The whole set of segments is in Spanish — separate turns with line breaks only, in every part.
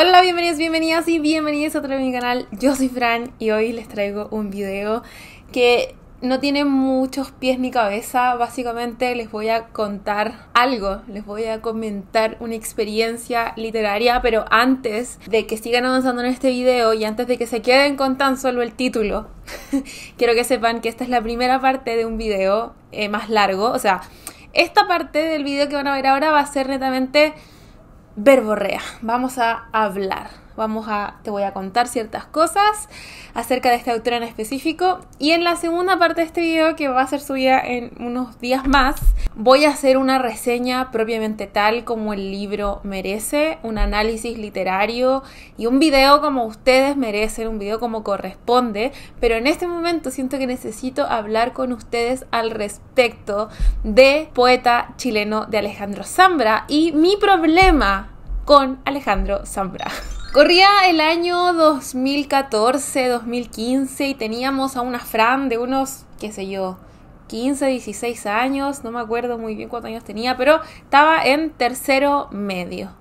Hola, bienvenidos, bienvenidas y bienvenidos a otro de mi canal. Yo soy Fran y hoy les traigo un video que no tiene muchos pies ni cabeza. Básicamente les voy a contar algo, les voy a comentar una experiencia literaria, pero antes de que sigan avanzando en este video y antes de que se queden con tan solo el título, quiero que sepan que esta es la primera parte de un video eh, más largo. O sea, esta parte del video que van a ver ahora va a ser netamente verborrea, vamos a hablar, vamos a, te voy a contar ciertas cosas acerca de este autor en específico y en la segunda parte de este video que va a ser subida en unos días más voy a hacer una reseña propiamente tal como el libro merece, un análisis literario y un video como ustedes merecen, un video como corresponde, pero en este momento siento que necesito hablar con ustedes al respecto de poeta chileno de Alejandro Zambra y mi problema con Alejandro Zambra. Corría el año 2014, 2015 y teníamos a una Fran de unos, qué sé yo, 15, 16 años, no me acuerdo muy bien cuántos años tenía, pero estaba en tercero medio.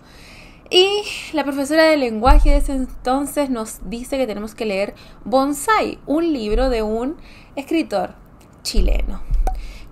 Y la profesora de lenguaje de ese entonces nos dice que tenemos que leer Bonsai, un libro de un escritor chileno.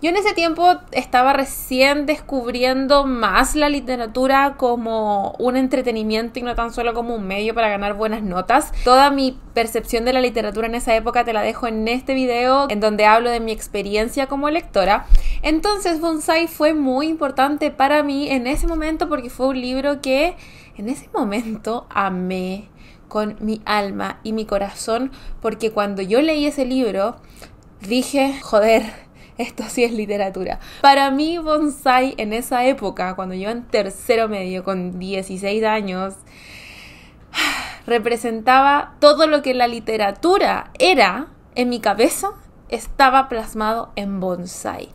Yo en ese tiempo estaba recién descubriendo más la literatura como un entretenimiento y no tan solo como un medio para ganar buenas notas. Toda mi percepción de la literatura en esa época te la dejo en este video en donde hablo de mi experiencia como lectora. Entonces Bonsai fue muy importante para mí en ese momento porque fue un libro que en ese momento amé con mi alma y mi corazón porque cuando yo leí ese libro dije, joder, esto sí es literatura. Para mí, bonsai en esa época, cuando yo en tercero medio, con 16 años, representaba todo lo que la literatura era en mi cabeza, estaba plasmado en bonsai.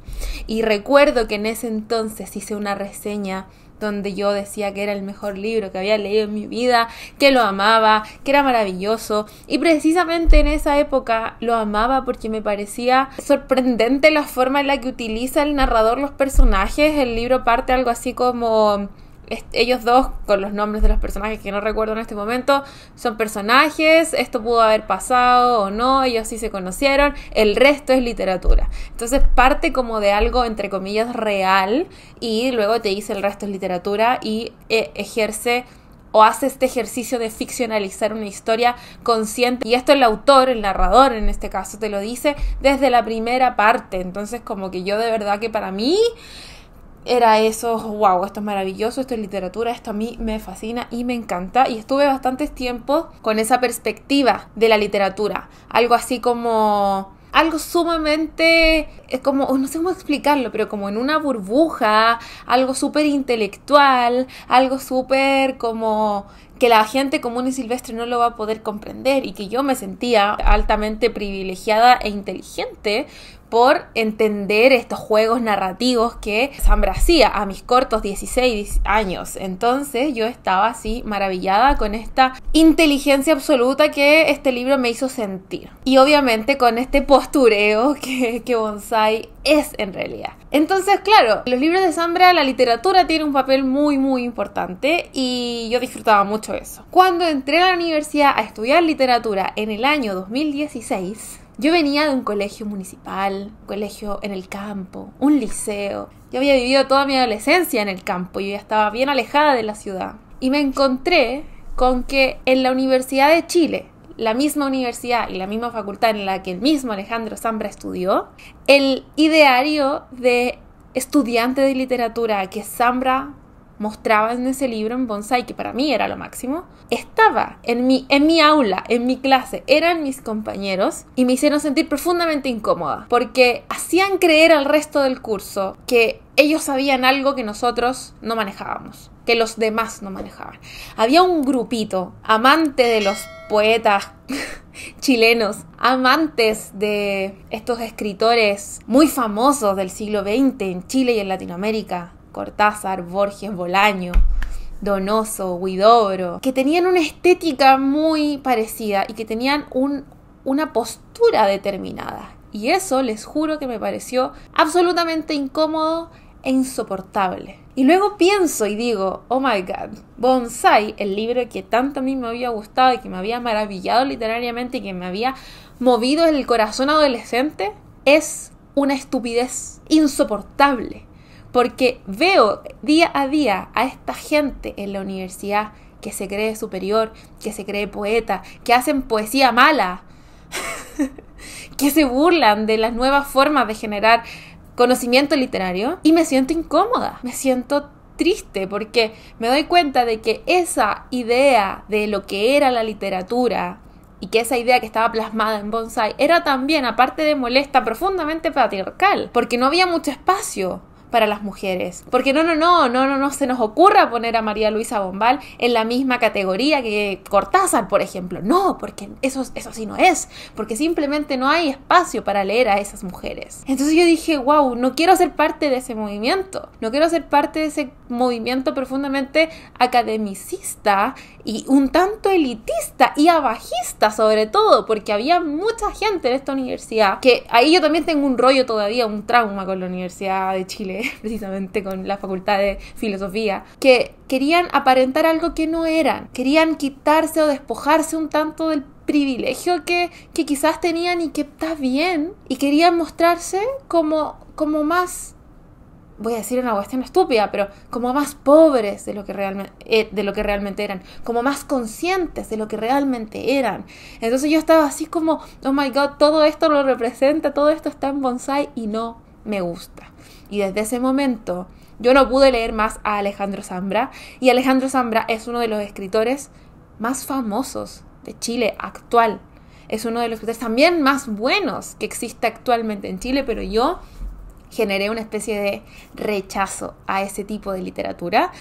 Y recuerdo que en ese entonces hice una reseña donde yo decía que era el mejor libro que había leído en mi vida, que lo amaba, que era maravilloso. Y precisamente en esa época lo amaba porque me parecía sorprendente la forma en la que utiliza el narrador los personajes. El libro parte algo así como ellos dos, con los nombres de los personajes que no recuerdo en este momento, son personajes, esto pudo haber pasado o no, ellos sí se conocieron, el resto es literatura. Entonces parte como de algo, entre comillas, real y luego te dice el resto es literatura y eh, ejerce o hace este ejercicio de ficcionalizar una historia consciente. Y esto el autor, el narrador en este caso, te lo dice desde la primera parte. Entonces como que yo de verdad que para mí era eso, wow, esto es maravilloso, esto es literatura, esto a mí me fascina y me encanta. Y estuve bastantes tiempos con esa perspectiva de la literatura. Algo así como algo sumamente, es eh, como, no sé cómo explicarlo, pero como en una burbuja, algo súper intelectual, algo súper como que la gente común y silvestre no lo va a poder comprender y que yo me sentía altamente privilegiada e inteligente por entender estos juegos narrativos que Sambra hacía a mis cortos 16 años. Entonces yo estaba así maravillada con esta inteligencia absoluta que este libro me hizo sentir. Y obviamente con este postureo que, que Bonsai es en realidad. Entonces, claro, los libros de Sambra, la literatura tiene un papel muy, muy importante y yo disfrutaba mucho eso. Cuando entré a la universidad a estudiar literatura en el año 2016, yo venía de un colegio municipal, colegio en el campo, un liceo. Yo había vivido toda mi adolescencia en el campo, y ya estaba bien alejada de la ciudad. Y me encontré con que en la Universidad de Chile, la misma universidad y la misma facultad en la que el mismo Alejandro Zambra estudió, el ideario de estudiante de literatura que Zambra mostraba en ese libro en Bonsai, que para mí era lo máximo, estaba en mi, en mi aula, en mi clase, eran mis compañeros y me hicieron sentir profundamente incómoda porque hacían creer al resto del curso que ellos sabían algo que nosotros no manejábamos, que los demás no manejaban. Había un grupito amante de los poetas chilenos, amantes de estos escritores muy famosos del siglo XX en Chile y en Latinoamérica, Cortázar, Borges, Bolaño, Donoso, Huidobro, que tenían una estética muy parecida y que tenían una postura determinada. Y eso les juro que me pareció absolutamente incómodo e insoportable. Y luego pienso y digo, oh my god, Bonsai, el libro que tanto a mí me había gustado y que me había maravillado literariamente y que me había movido el corazón adolescente, es una estupidez insoportable porque veo día a día a esta gente en la universidad que se cree superior, que se cree poeta, que hacen poesía mala, que se burlan de las nuevas formas de generar conocimiento literario y me siento incómoda, me siento triste porque me doy cuenta de que esa idea de lo que era la literatura y que esa idea que estaba plasmada en Bonsai era también, aparte de molesta, profundamente patriarcal, porque no había mucho espacio para las mujeres. Porque no, no, no, no, no, no se nos ocurra poner a María Luisa Bombal en la misma categoría que Cortázar, por ejemplo. No, porque eso, eso sí no es. Porque simplemente no hay espacio para leer a esas mujeres. Entonces yo dije, wow, no quiero ser parte de ese movimiento. No quiero ser parte de ese movimiento profundamente academicista y un tanto elitista y abajista sobre todo, porque había mucha gente en esta universidad que ahí yo también tengo un rollo todavía, un trauma con la Universidad de Chile precisamente con la Facultad de Filosofía, que querían aparentar algo que no eran, querían quitarse o despojarse un tanto del privilegio que, quizás tenían y que está bien, y querían mostrarse como, como más voy a decir una cuestión estúpida, pero como más pobres de lo, que realmente, eh, de lo que realmente eran, como más conscientes de lo que realmente eran. Entonces yo estaba así como, oh my god, todo esto lo representa, todo esto está en bonsai y no me gusta. Y desde ese momento yo no pude leer más a Alejandro Zambra. Y Alejandro Zambra es uno de los escritores más famosos de Chile actual. Es uno de los escritores también más buenos que existe actualmente en Chile, pero yo generé una especie de rechazo a ese tipo de literatura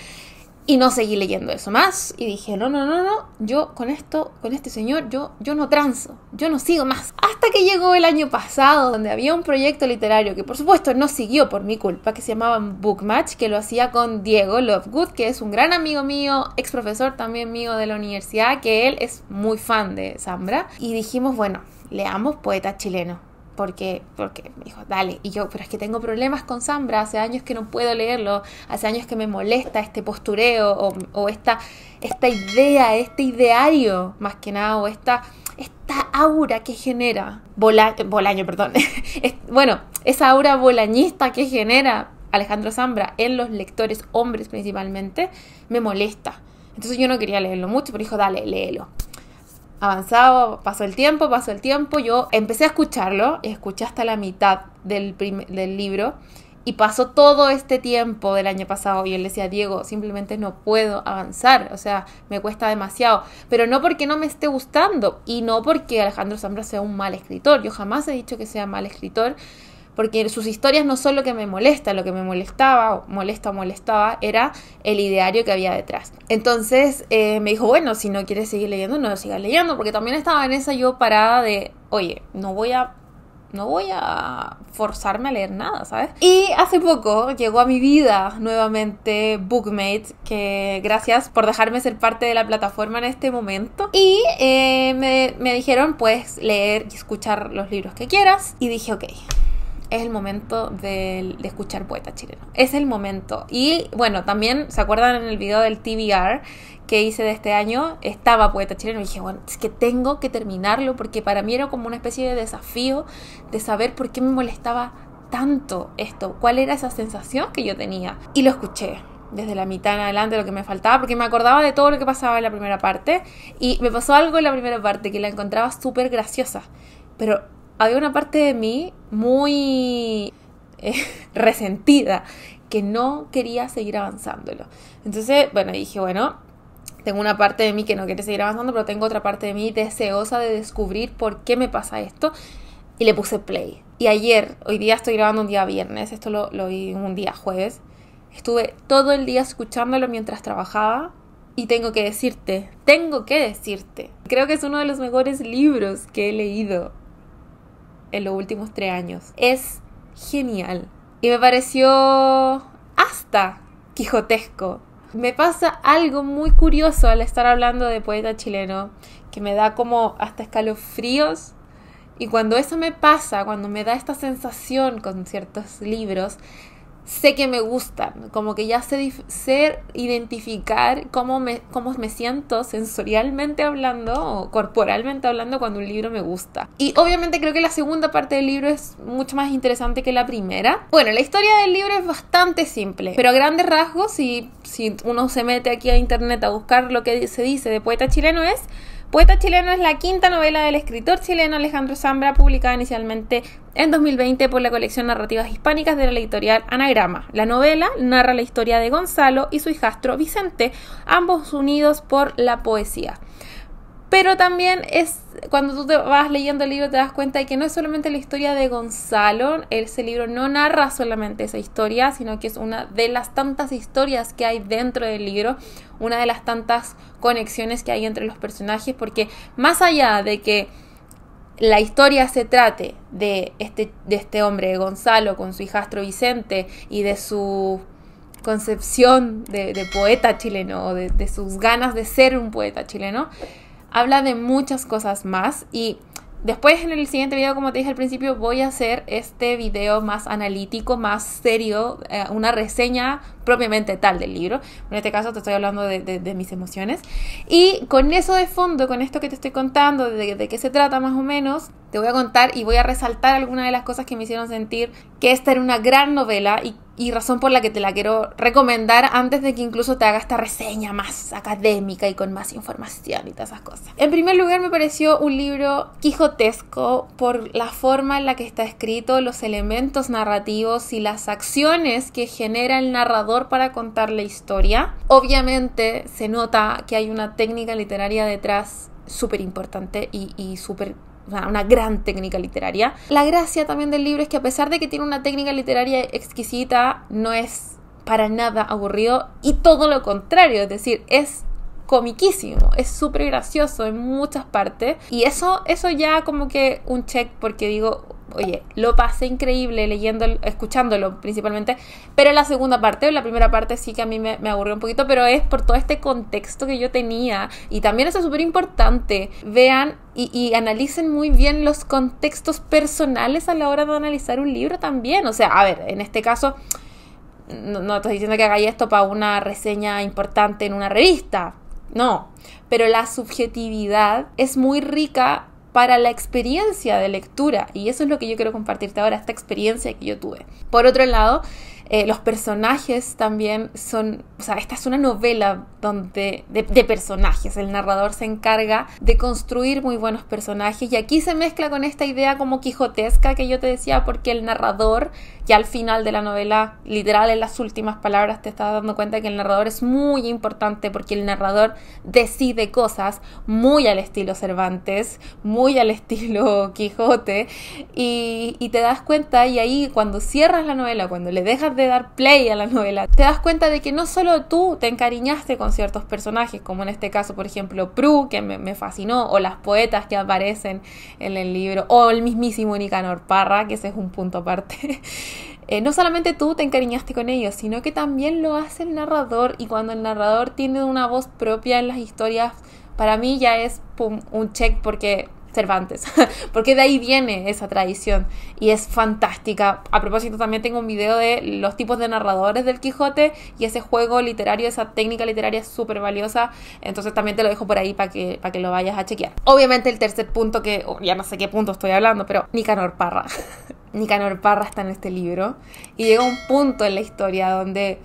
y no seguí leyendo eso más y dije, no, no, no, no, yo con esto, con este señor, yo, yo no transo, yo no sigo más. Hasta que llegó el año pasado, donde había un proyecto literario que por supuesto no siguió por mi culpa, que se llamaba Bookmatch, que lo hacía con Diego Lovegood, que es un gran amigo mío, ex profesor también mío de la universidad, que él es muy fan de Zambra. Y dijimos, bueno, leamos poetas chilenos porque, porque me dijo, dale, y yo, pero es que tengo problemas con Zambra, hace años que no puedo leerlo, hace años que me molesta este postureo o, esta, esta idea, este ideario más que nada, o esta, esta aura que genera, Bolaño, perdón, bueno, esa aura bolañista que genera Alejandro Zambra en los lectores, hombres principalmente, me molesta. Entonces yo no quería leerlo mucho, pero dijo, dale, léelo avanzado, pasó el tiempo, pasó el tiempo, yo empecé a escucharlo, escuché hasta la mitad del, libro y pasó todo este tiempo del año pasado y él decía, Diego, simplemente no puedo avanzar, o sea, me cuesta demasiado, pero no porque no me esté gustando y no porque Alejandro Zambra sea un mal escritor, yo jamás he dicho que sea mal escritor, porque sus historias no son lo que me molesta, lo que me molestaba, molesta o molestaba, era el ideario que había detrás. Entonces eh, me dijo, bueno, si no quieres seguir leyendo, no sigas leyendo, porque también estaba en esa yo parada de, oye, no voy a no voy a forzarme a leer nada, ¿sabes? Y hace poco llegó a mi vida nuevamente Bookmate, que gracias por dejarme ser parte de la plataforma en este momento. Y eh, me, me dijeron, puedes leer y escuchar los libros que quieras. Y dije, ok, es el momento de, escuchar Poeta Chileno. Es el momento. Y bueno, también se acuerdan en el video del TBR que hice de este año, estaba poeta chileno y dije, bueno, es que tengo que terminarlo porque para mí era como una especie de desafío de saber por qué me molestaba tanto esto, cuál era esa sensación que yo tenía. Y lo escuché desde la mitad en adelante lo que me faltaba, porque me acordaba de todo lo que pasaba en la primera parte y me pasó algo en la primera parte que la encontraba súper graciosa, pero había una parte de mí muy eh, resentida que no quería seguir avanzándolo. Entonces, bueno, dije, bueno, tengo una parte de mí que no quiere seguir avanzando, pero tengo otra parte de mí deseosa de descubrir por qué me pasa esto. Y le puse play. Y ayer, hoy día estoy grabando un día viernes, esto lo, lo vi un día jueves. Estuve todo el día escuchándolo mientras trabajaba y tengo que decirte, tengo que decirte. Creo que es uno de los mejores libros que he leído en los últimos tres años. Es genial. Y me pareció hasta quijotesco. Me pasa algo muy curioso al estar hablando de poeta chileno, que me da como hasta escalofríos. Y cuando eso me pasa, cuando me da esta sensación con ciertos libros, sé que me gustan, como que ya sé, identificar cómo me, cómo me siento sensorialmente hablando o corporalmente hablando cuando un libro me gusta. Y obviamente creo que la segunda parte del libro es mucho más interesante que la primera. Bueno, la historia del libro es bastante simple, pero a grandes rasgos, si uno se mete aquí a internet a buscar lo que se dice de poeta chileno es... Poeta chileno es la quinta novela del escritor chileno Alejandro Zambra, publicada inicialmente en 2020 por la colección Narrativas Hispánicas de la editorial Anagrama. La novela narra la historia de Gonzalo y su hijastro Vicente, ambos unidos por la poesía. Pero también es cuando tú te vas leyendo el libro te das cuenta de que no es solamente la historia de Gonzalo, ese libro no narra solamente esa historia, sino que es una de las tantas historias que hay dentro del libro, una de las tantas conexiones que hay entre los personajes, porque más allá de que la historia se trate de este, de este hombre, de Gonzalo, con su hijastro Vicente y de su concepción de, poeta chileno o de sus ganas de ser un poeta chileno, habla de muchas cosas más y después en el siguiente video, como te dije al principio, voy a hacer este video más analítico, más serio, eh, una reseña propiamente tal del libro. En este caso te estoy hablando de, mis emociones. Y con eso de fondo, con esto que te estoy contando, de, de qué se trata más o menos, te voy a contar y voy a resaltar algunas de las cosas que me hicieron sentir que esta era una gran novela y, razón por la que te la quiero recomendar antes de que incluso te haga esta reseña más académica y con más información y todas esas cosas. En primer lugar me pareció un libro quijotesco por la forma en la que está escrito, los elementos narrativos y las acciones que genera el narrador para contar la historia. Obviamente se nota que hay una técnica literaria detrás súper importante y, y súper una gran técnica literaria. La gracia también del libro es que a pesar de que tiene una técnica literaria exquisita, no es para nada aburrido y todo lo contrario, es decir, es comiquísimo, es súper gracioso en muchas partes y eso, eso ya como que un check porque digo, oye, lo pasé increíble leyendo, escuchándolo principalmente, pero la segunda parte, la primera parte sí que a mí me, aburrió un poquito, pero es por todo este contexto que yo tenía y también eso es súper importante, vean y, analicen muy bien los contextos personales a la hora de analizar un libro también, o sea, a ver, en este caso... No, no estoy diciendo que hagáis esto para una reseña importante en una revista, no, pero la subjetividad es muy rica para la experiencia de lectura. Y eso es lo que yo quiero compartirte ahora, esta experiencia que yo tuve. Por otro lado, eh, los personajes también son, o sea, esta es una novela donde de, personajes, el narrador se encarga de construir muy buenos personajes y aquí se mezcla con esta idea como quijotesca que yo te decía porque el narrador que al final de la novela, literal en las últimas palabras, te estás dando cuenta que el narrador es muy importante porque el narrador decide cosas muy al estilo Cervantes, muy al estilo Quijote, y, te das cuenta y ahí cuando cierras la novela, cuando le dejas de dar play a la novela, te das cuenta de que no solo tú te encariñaste con ciertos personajes, como en este caso, por ejemplo, Prue, que me, me fascinó, o las poetas que aparecen en el libro, o el mismísimo Nicanor Parra, que ese es un punto aparte. Eh, no solamente tú te encariñaste con ellos, sino que también lo hace el narrador y cuando el narrador tiene una voz propia en las historias, para mí ya es un check porque Cervantes, porque de ahí viene esa tradición y es fantástica. A propósito, también tengo un video de los tipos de narradores del Quijote y ese juego literario, esa técnica literaria es súper valiosa, entonces también te lo dejo por ahí para que, para que lo vayas a chequear. Obviamente el tercer punto que, ya no sé qué punto estoy hablando, pero Nicanor Parra. Nicanor Parra está en este libro. Y llega un punto en la historia donde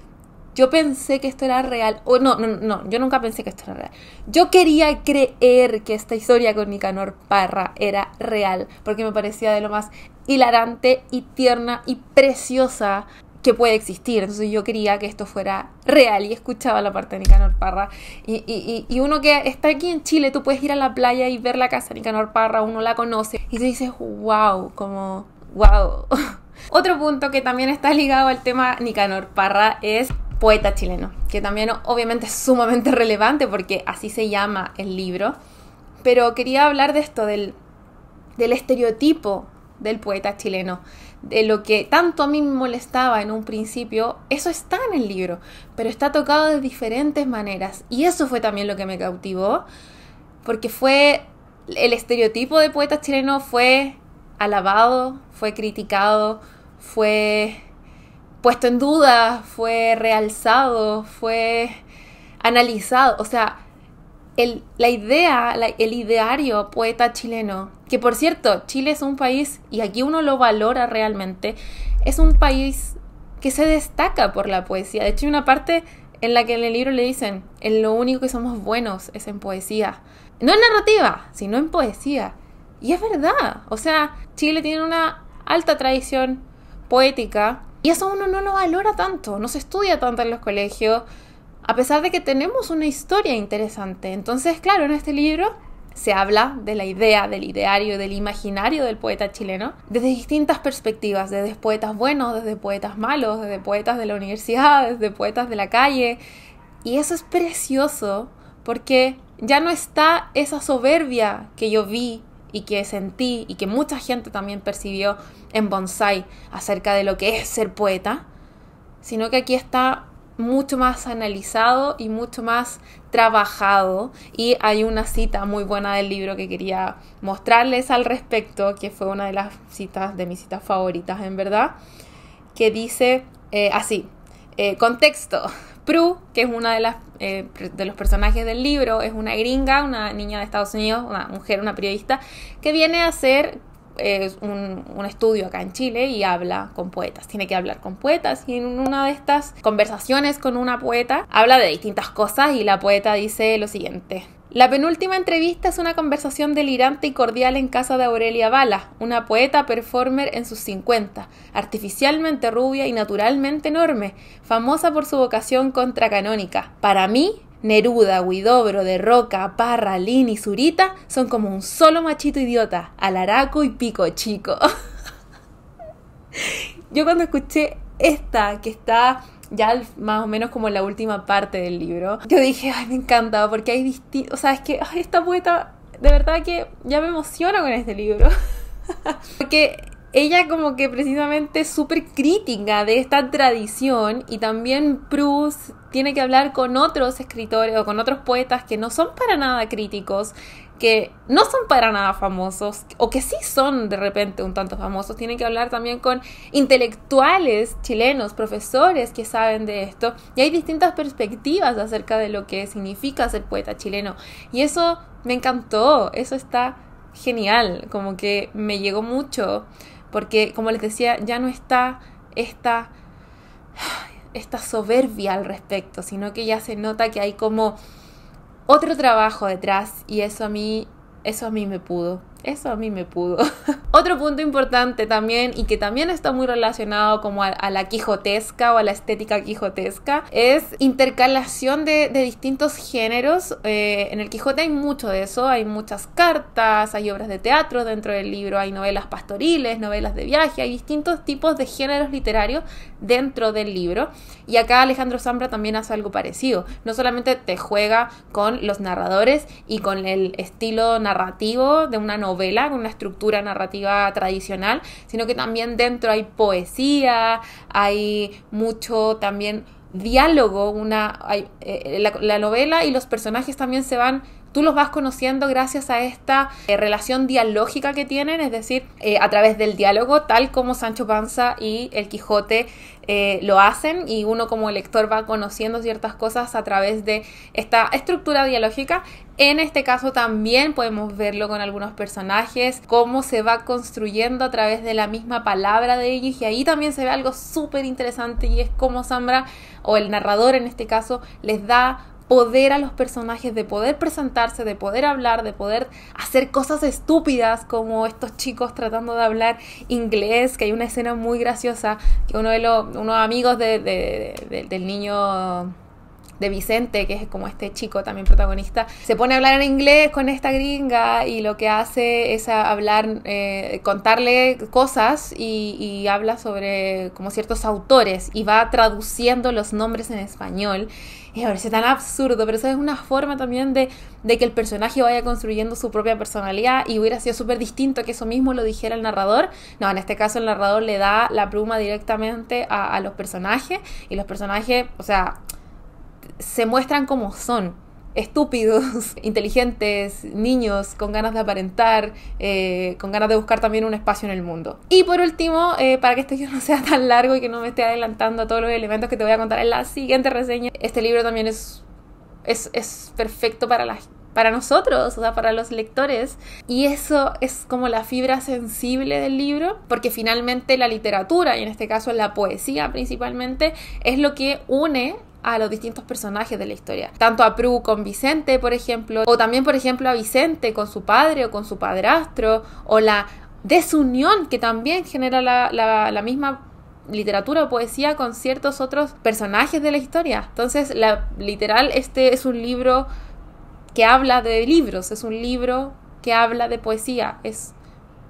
yo pensé que esto era real. O no, no, no, yo nunca pensé que esto era real. Yo quería creer que esta historia con Nicanor Parra era real, porque me parecía de lo más hilarante y tierna y preciosa que puede existir. Entonces yo quería que esto fuera real y escuchaba la parte de Nicanor Parra. Y, y, y, uno que está aquí en Chile, tú puedes ir a la playa y ver la casa de Nicanor Parra, uno la conoce y te dices, wow, como wow. Otro punto que también está ligado al tema Nicanor Parra es poeta chileno, que también obviamente es sumamente relevante porque así se llama el libro. Pero quería hablar de esto, del, estereotipo del poeta chileno, de lo que tanto a mí me molestaba en un principio, eso está en el libro, pero está tocado de diferentes maneras. Y eso fue también lo que me cautivó, porque fue el estereotipo de poeta chileno fue alabado, fue criticado, fue puesto en duda, fue realzado, fue analizado. O sea, la idea, el ideario poeta chileno, que por cierto, Chile es un país, y aquí uno lo valora realmente, es un país que se destaca por la poesía. De hecho, hay una parte en la que en el libro le dicen, en lo único que somos buenos es en poesía. No en narrativa, sino en poesía. Y es verdad, o sea, Chile tiene una alta tradición poética y eso uno no lo valora tanto, no se estudia tanto en los colegios, a pesar de que tenemos una historia interesante. Entonces, claro, en este libro se habla de la idea, del ideario, del imaginario del poeta chileno, desde distintas perspectivas, desde poetas buenos, desde poetas malos, desde poetas de la universidad, desde poetas de la calle. Y eso es precioso porque ya no está esa soberbia que yo vi y que sentí y que mucha gente también percibió en Bonsai acerca de lo que es ser poeta, sino que aquí está mucho más analizado y mucho más trabajado y hay una cita muy buena del libro que quería mostrarles al respecto, que fue una de las citas de mis citas favoritas en verdad, que dice eh, así, eh, contexto, Prue, que es una eh, de los personajes del libro, es una gringa, una niña de Estados Unidos, una mujer, una periodista, que viene a hacer eh, un, estudio acá en Chile y habla con poetas, tiene que hablar con poetas y en una de estas conversaciones con una poeta habla de distintas cosas y la poeta dice lo siguiente, la penúltima entrevista es una conversación delirante y cordial en casa de Aurelia Bala, una poeta performer en sus 50, artificialmente rubia y naturalmente enorme, famosa por su vocación contracanónica. Para mí, Neruda, Huidobro, De Roca, Parra, Lin y Zurita son como un solo machito idiota, alaraco y pico chico. Yo cuando escuché esta, que está ya más o menos como en la última parte del libro, yo dije, ay, me encanta, porque hay distintos, o sea, es que esta poeta, de verdad que ya me emociona con este libro, porque ella como que precisamente es súper crítica de esta tradición y también Proust tiene que hablar con otros escritores o con otros poetas que no son para nada críticos, que no son para nada famosos o que sí son de repente un tanto famosos, tienen que hablar también con intelectuales chilenos, profesores que saben de esto y hay distintas perspectivas acerca de lo que significa ser poeta chileno y eso me encantó, eso está genial, como que me llegó mucho porque como les decía ya no está esta esta soberbia al respecto, sino que ya se nota que hay como otro trabajo detrás y eso a mí, eso a mí me pudo. Eso a mí me pudo. Otro punto importante también y que también está muy relacionado como a, la quijotesca o a la estética quijotesca es intercalación de, distintos géneros. Eh, en el Quijote hay mucho de eso, hay muchas cartas, hay obras de teatro dentro del libro, hay novelas pastoriles, novelas de viaje, hay distintos tipos de géneros literarios dentro del libro. Y acá Alejandro Zambra también hace algo parecido. No solamente te juega con los narradores y con el estilo narrativo de una novela, novela con una estructura narrativa tradicional, sino que también dentro hay poesía, hay mucho también diálogo, una, hay, eh, la novela y los personajes también se van Tú los vas conociendo gracias a esta eh, relación dialógica que tienen, es decir, eh, a través del diálogo, tal como Sancho Panza y el Quijote eh, lo hacen y uno como lector va conociendo ciertas cosas a través de esta estructura dialógica. En este caso también podemos verlo con algunos personajes, cómo se va construyendo a través de la misma palabra de ellos y ahí también se ve algo súper interesante y es cómo Sambra o el narrador en este caso les da poder a los personajes, de poder presentarse, de poder hablar, de poder hacer cosas estúpidas como estos chicos tratando de hablar inglés, que hay una escena muy graciosa que uno de los unos amigos de, de, del niño de Vicente, que es como este chico también protagonista, se pone a hablar en inglés con esta gringa y lo que hace es hablar, eh, contarle cosas y, habla sobre como ciertos autores y va traduciendo los nombres en español. Y me parece tan absurdo, pero eso es una forma también de, que el personaje vaya construyendo su propia personalidad y hubiera sido súper distinto que eso mismo lo dijera el narrador. No, en este caso el narrador le da la pluma directamente a, a los personajes y los personajes, o sea, se muestran como son, estúpidos, inteligentes, niños con ganas de aparentar, eh, con ganas de buscar también un espacio en el mundo. Y por último, eh, para que este video no sea tan largo y que no me esté adelantando a todos los elementos que te voy a contar en la siguiente reseña, este libro también es, es, perfecto para Para nosotros, o sea, para los lectores. Y eso es como la fibra sensible del libro, porque finalmente la literatura, y en este caso la poesía principalmente, es lo que une a los distintos personajes de la historia. Tanto a Prue con Vicente, por ejemplo, o también, por ejemplo, a Vicente con su padre o con su padrastro, o la desunión que también genera la, misma literatura o poesía con ciertos otros personajes de la historia. Entonces, la, literal, este es un libro que habla de libros, es un libro que habla de poesía, es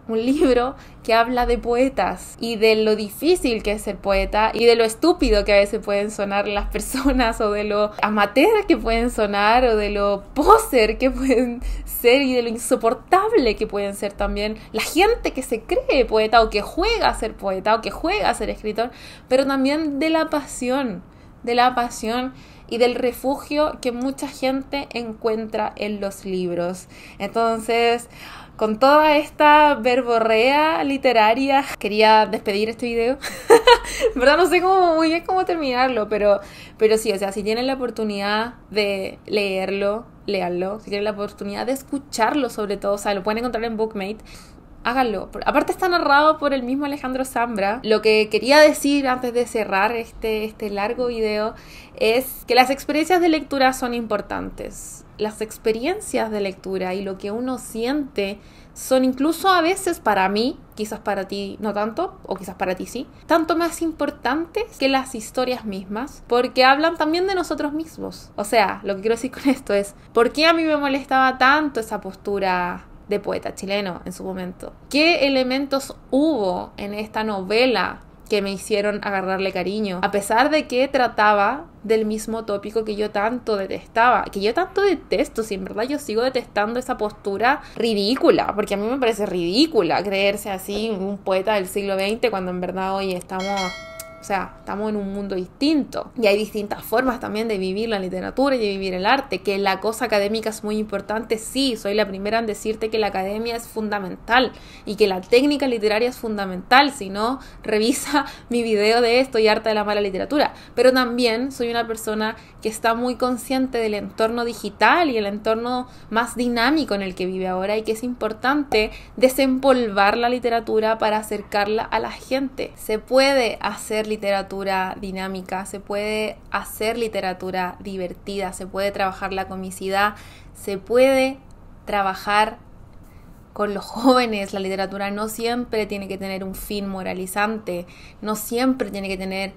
un libro que habla de poetas y de lo difícil que es ser poeta y de lo estúpido que a veces pueden sonar las personas o de lo amateur que pueden sonar o de lo poser que pueden ser y de lo insoportable que pueden ser también la gente que se cree poeta o que juega a ser poeta o que juega a ser escritor, pero también de la pasión de la pasión y del refugio que mucha gente encuentra en los libros. Entonces, con toda esta verborrea literaria, quería despedir este video. verdad no sé cómo, muy bien cómo terminarlo, pero, pero sí, o sea, si tienen la oportunidad de leerlo, leanlo. Si tienen la oportunidad de escucharlo sobre todo, o sea, lo pueden encontrar en Bookmate háganlo. Aparte está narrado por el mismo Alejandro Zambra. Lo que quería decir antes de cerrar este, este largo video es que las experiencias de lectura son importantes. Las experiencias de lectura y lo que uno siente son incluso a veces para mí, quizás para ti no tanto, o quizás para ti sí, tanto más importantes que las historias mismas, porque hablan también de nosotros mismos. O sea, lo que quiero decir con esto es, ¿por qué a mí me molestaba tanto esa postura de poeta chileno en su momento. ¿Qué elementos hubo en esta novela que me hicieron agarrarle cariño? A pesar de que trataba del mismo tópico que yo tanto detestaba, que yo tanto detesto, si en verdad yo sigo detestando esa postura ridícula, porque a mí me parece ridícula creerse así un poeta del siglo XX cuando en verdad hoy estamos o sea, estamos en un mundo distinto y hay distintas formas también de vivir la literatura y de vivir el arte, que la cosa académica es muy importante, sí, soy la primera en decirte que la academia es fundamental y que la técnica literaria es fundamental, si no, revisa mi video de esto y harta de la mala literatura, pero también soy una persona que está muy consciente del entorno digital y el entorno más dinámico en el que vive ahora y que es importante desempolvar la literatura para acercarla a la gente. Se puede hacer literatura dinámica, se puede hacer literatura divertida, se puede trabajar la comicidad, se puede trabajar con los jóvenes, la literatura no siempre tiene que tener un fin moralizante, no siempre tiene que tener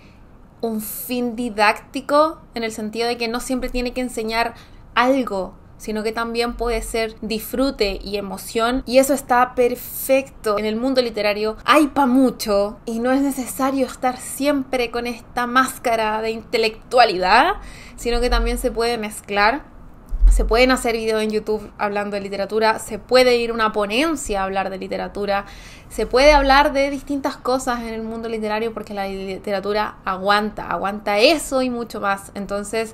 un fin didáctico en el sentido de que no siempre tiene que enseñar algo sino que también puede ser disfrute y emoción y eso está perfecto. En el mundo literario hay para mucho y no es necesario estar siempre con esta máscara de intelectualidad, sino que también se puede mezclar se pueden hacer videos en YouTube hablando de literatura, se puede ir una ponencia a hablar de literatura, se puede hablar de distintas cosas en el mundo literario porque la literatura aguanta, aguanta eso y mucho más. Entonces,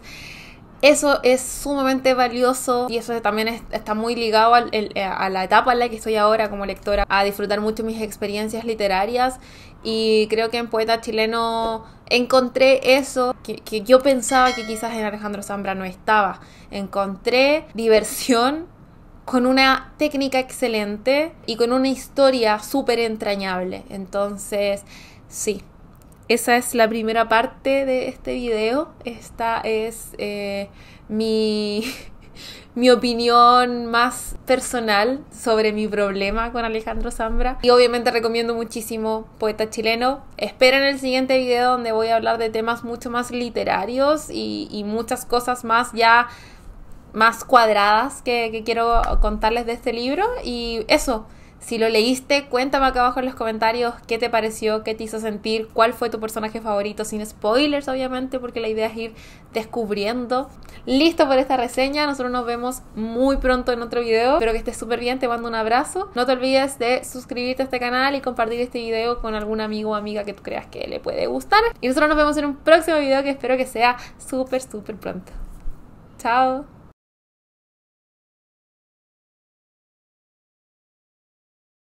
eso es sumamente valioso y eso también está muy ligado al, eh, a la etapa en la que estoy ahora como lectora, a disfrutar mucho mis experiencias literarias y creo que en Poeta Chileno encontré eso que, yo pensaba que quizás en Alejandro Zambra no estaba. Encontré diversión con una técnica excelente y con una historia súper entrañable. Entonces, sí, esa es la primera parte de este video. Esta es eh, mi, mi opinión más personal sobre mi problema con Alejandro Zambra. Y obviamente recomiendo muchísimo Poeta Chileno. en el siguiente video donde voy a hablar de temas mucho más literarios y, muchas cosas más ya más cuadradas que quiero contarles de este libro. Y eso. Si lo leíste, cuéntame acá abajo en los comentarios qué te pareció, qué te hizo sentir, cuál fue tu personaje favorito, sin spoilers obviamente, porque la idea es ir descubriendo. Listo por esta reseña, nosotros nos vemos muy pronto en otro video. Espero que estés súper bien, te mando un abrazo. No te olvides de suscribirte a este canal y compartir este video con algún amigo o amiga que tú creas que le puede gustar. Y nosotros nos vemos en un próximo video que espero que sea súper, súper pronto. Chao.